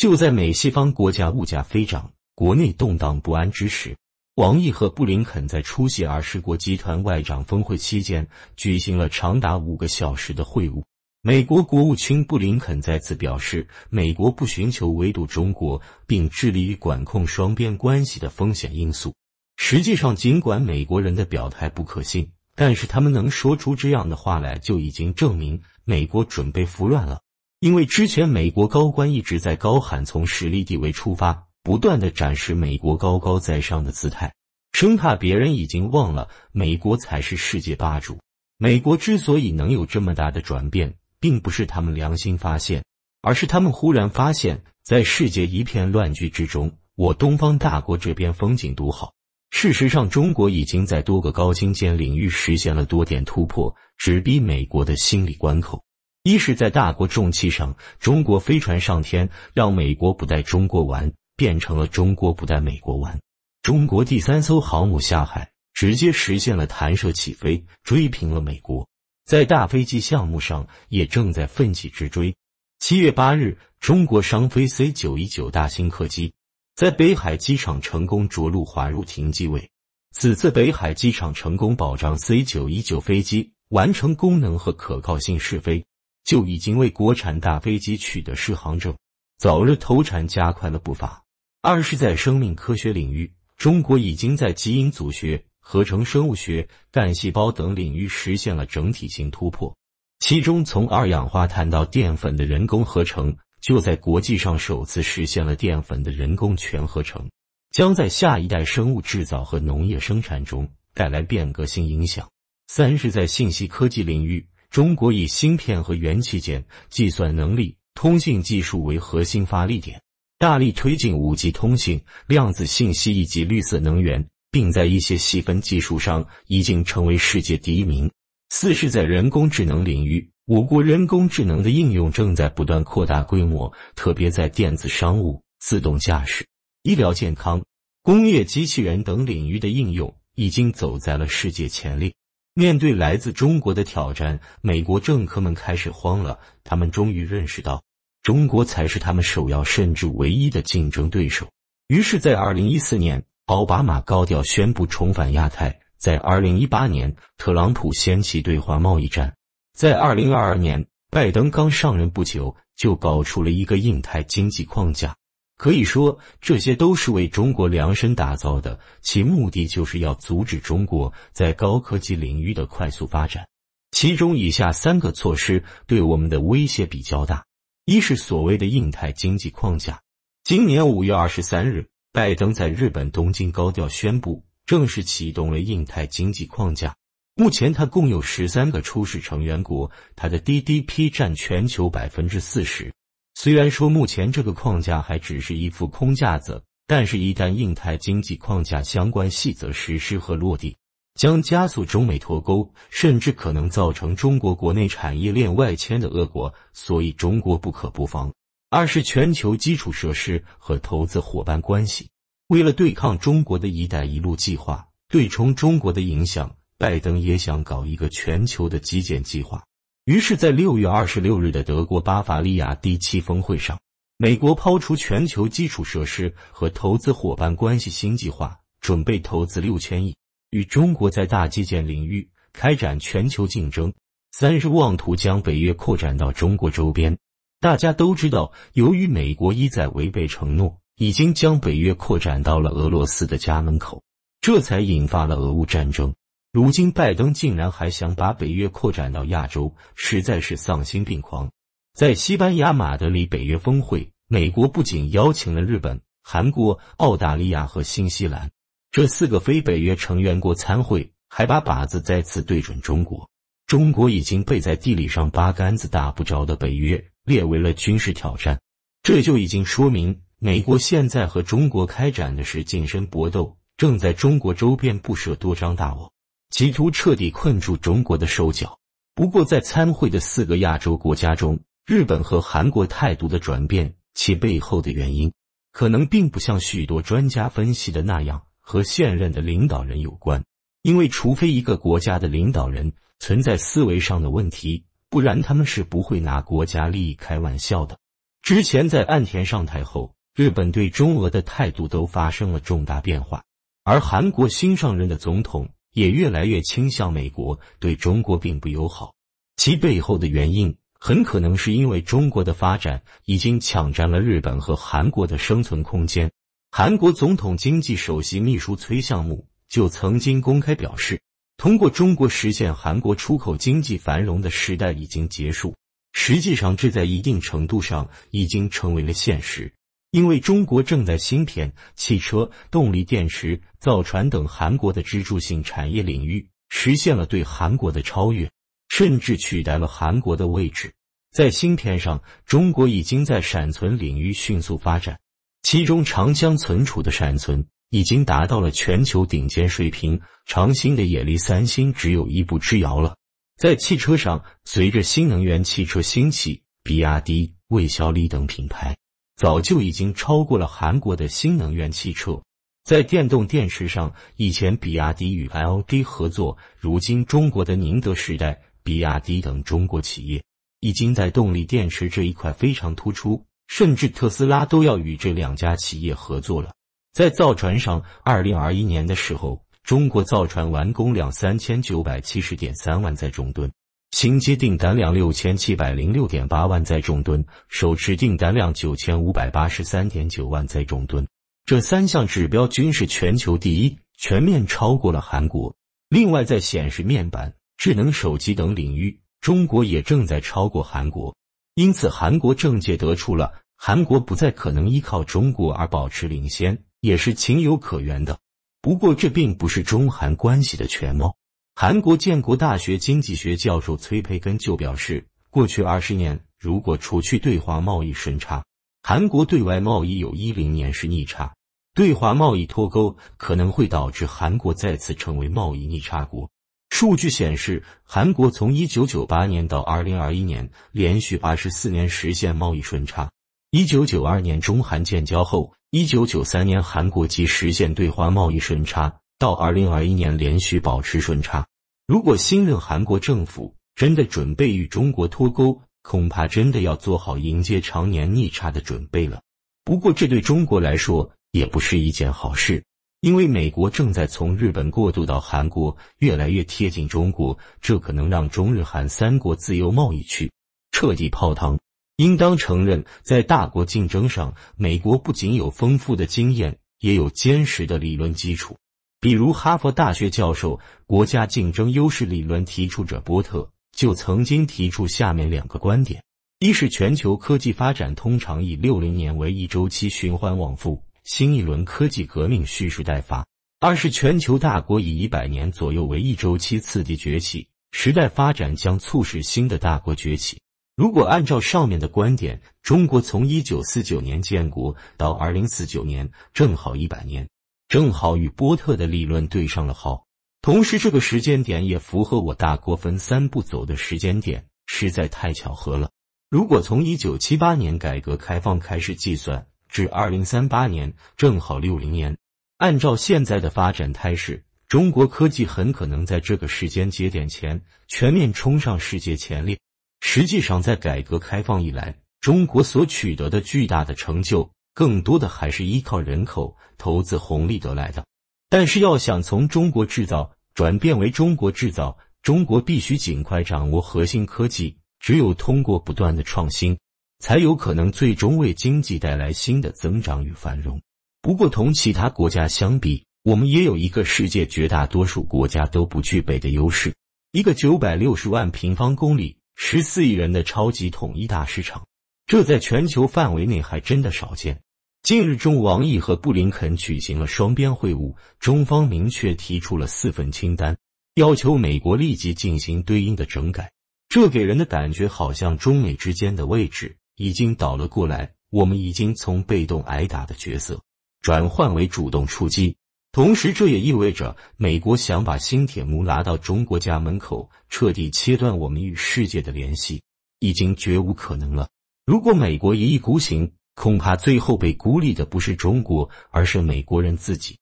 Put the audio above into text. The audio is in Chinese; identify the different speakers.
Speaker 1: 就在美西方国家物价飞涨、国内动荡不安之时，王毅和布林肯在出席二十国集团外长峰会期间举行了长达五个小时的会晤。美国国务卿布林肯再次表示，美国不寻求围堵中国，并致力于管控双边关系的风险因素。实际上，尽管美国人的表态不可信，但是他们能说出这样的话来，就已经证明美国准备服软了。因为之前美国高官一直在高喊，从实力地位出发，不断的展示美国高高在上的姿态，生怕别人已经忘了美国才是世界霸主。美国之所以能有这么大的转变，并不是他们良心发现，而是他们忽然发现，在世界一片乱局之中，我东方大国这边风景独好。事实上，中国已经在多个高精尖领域实现了多点突破，直逼美国的心理关口。一是，在大国重器上，中国飞船上天，让美国不带中国玩，变成了中国不带美国玩。中国第三艘航母下海，直接实现了弹射起飞，追平了美国。在大飞机项目上，也正在奋起直追。七月八日，中国商飞 C 九一九大型客机在北海机场成功着陆，滑入停机位。此次北海机场成功保障 C 九一九飞机完成功能和可靠性试飞。就已经为国产大飞机取得适航证、早日投产加快了步伐。二是，在生命科学领域，中国已经在基因组学、合成生物学、干细胞等领域实现了整体性突破，其中从二氧化碳到淀粉的人工合成，就在国际上首次实现了淀粉的人工全合成，将在下一代生物制造和农业生产中带来变革性影响。三是，在信息科技领域。中国以芯片和元器件、计算能力、通信技术为核心发力点，大力推进五 G 通信、量子信息以及绿色能源，并在一些细分技术上已经成为世界第一名。四是在人工智能领域，我国人工智能的应用正在不断扩大规模，特别在电子商务、自动驾驶、医疗健康、工业机器人等领域的应用已经走在了世界前列。面对来自中国的挑战，美国政客们开始慌了。他们终于认识到，中国才是他们首要甚至唯一的竞争对手。于是，在2014年，奥巴马高调宣布重返亚太；在2018年，特朗普掀起对华贸易战；在2022年，拜登刚上任不久就搞出了一个印太经济框架。可以说，这些都是为中国量身打造的，其目的就是要阻止中国在高科技领域的快速发展。其中，以下三个措施对我们的威胁比较大：一是所谓的印太经济框架。今年五月二十三日，拜登在日本东京高调宣布正式启动了印太经济框架。目前，它共有十三个初始成员国，它的 GDP 占全球百分之四十。虽然说目前这个框架还只是一副空架子，但是，一旦印太经济框架相关细则实施和落地，将加速中美脱钩，甚至可能造成中国国内产业链外迁的恶果，所以中国不可不防。二是全球基础设施和投资伙伴关系，为了对抗中国的一带一路计划，对冲中国的影响，拜登也想搞一个全球的基建计划。于是，在六月二十六日的德国巴伐利亚第七峰会上，美国抛出全球基础设施和投资伙伴关系新计划，准备投资六千亿，与中国在大基建领域开展全球竞争。三是妄图将北约扩展到中国周边。大家都知道，由于美国一再违背承诺，已经将北约扩展到了俄罗斯的家门口，这才引发了俄乌战争。如今，拜登竟然还想把北约扩展到亚洲，实在是丧心病狂。在西班牙马德里北约峰会，美国不仅邀请了日本、韩国、澳大利亚和新西兰这四个非北约成员国参会，还把靶子再次对准中国。中国已经被在地理上八竿子打不着的北约列为了军事挑战，这就已经说明，美国现在和中国开展的是近身搏斗，正在中国周边布设多张大网。企图彻底困住中国的手脚。不过，在参会的四个亚洲国家中，日本和韩国态度的转变其背后的原因，可能并不像许多专家分析的那样和现任的领导人有关。因为，除非一个国家的领导人存在思维上的问题，不然他们是不会拿国家利益开玩笑的。之前在岸田上台后，日本对中俄的态度都发生了重大变化，而韩国新上任的总统。也越来越倾向美国，对中国并不友好。其背后的原因，很可能是因为中国的发展已经抢占了日本和韩国的生存空间。韩国总统经济首席秘书崔项目就曾经公开表示，通过中国实现韩国出口经济繁荣的时代已经结束。实际上，这在一定程度上已经成为了现实。因为中国正在芯片、汽车、动力电池、造船等韩国的支柱性产业领域实现了对韩国的超越，甚至取代了韩国的位置。在芯片上，中国已经在闪存领域迅速发展，其中长江存储的闪存已经达到了全球顶尖水平，长兴的也离三星只有一步之遥了。在汽车上，随着新能源汽车兴起，比亚迪、魏小李等品牌。早就已经超过了韩国的新能源汽车，在电动电池上，以前比亚迪与 LG 合作，如今中国的宁德时代、比亚迪等中国企业已经在动力电池这一块非常突出，甚至特斯拉都要与这两家企业合作了。在造船上，二零二一年的时候，中国造船完工量三千九百七十点三万载重吨。新接订单量六千七百零六点八万载重吨，手持订单量九千五百八十三点九万载重吨，这三项指标均是全球第一，全面超过了韩国。另外，在显示面板、智能手机等领域，中国也正在超过韩国。因此，韩国政界得出了韩国不再可能依靠中国而保持领先，也是情有可原的。不过，这并不是中韩关系的全貌。韩国建国大学经济学教授崔培根就表示，过去二十年，如果除去对华贸易顺差，韩国对外贸易有一零年是逆差。对华贸易脱钩可能会导致韩国再次成为贸易逆差国。数据显示，韩国从一九九八年到二零二一年，连续二十四年实现贸易顺差。一九九二年中韩建交后，一九九三年韩国即实现对华贸易顺差，到二零二一年连续保持顺差。如果新任韩国政府真的准备与中国脱钩，恐怕真的要做好迎接常年逆差的准备了。不过，这对中国来说也不是一件好事，因为美国正在从日本过渡到韩国，越来越贴近中国，这可能让中日韩三国自由贸易区彻底泡汤。应当承认，在大国竞争上，美国不仅有丰富的经验，也有坚实的理论基础。比如，哈佛大学教授、国家竞争优势理论提出者波特就曾经提出下面两个观点：一是全球科技发展通常以60年为一周期循环往复，新一轮科技革命蓄势待发；二是全球大国以100年左右为一周期次第崛起，时代发展将促使新的大国崛起。如果按照上面的观点，中国从1949年建国到2049年正好100年。正好与波特的理论对上了号，同时这个时间点也符合我大锅分三步走的时间点，实在太巧合了。如果从一九七八年改革开放开始计算，至二零三八年，正好六零年。按照现在的发展态势，中国科技很可能在这个时间节点前全面冲上世界前列。实际上，在改革开放以来，中国所取得的巨大的成就。更多的还是依靠人口投资红利得来的，但是要想从中国制造转变为中国制造，中国必须尽快掌握核心科技。只有通过不断的创新，才有可能最终为经济带来新的增长与繁荣。不过，同其他国家相比，我们也有一个世界绝大多数国家都不具备的优势：一个九百六十万平方公里、十四亿人的超级统一大市场。这在全球范围内还真的少见。近日，中王毅和布林肯举行了双边会晤，中方明确提出了四份清单，要求美国立即进行对应的整改。这给人的感觉好像中美之间的位置已经倒了过来，我们已经从被动挨打的角色转换为主动出击。同时，这也意味着美国想把新铁幕拉到中国家门口，彻底切断我们与世界的联系，已经绝无可能了。如果美国一意孤行，恐怕最后被孤立的不是中国，而是美国人自己。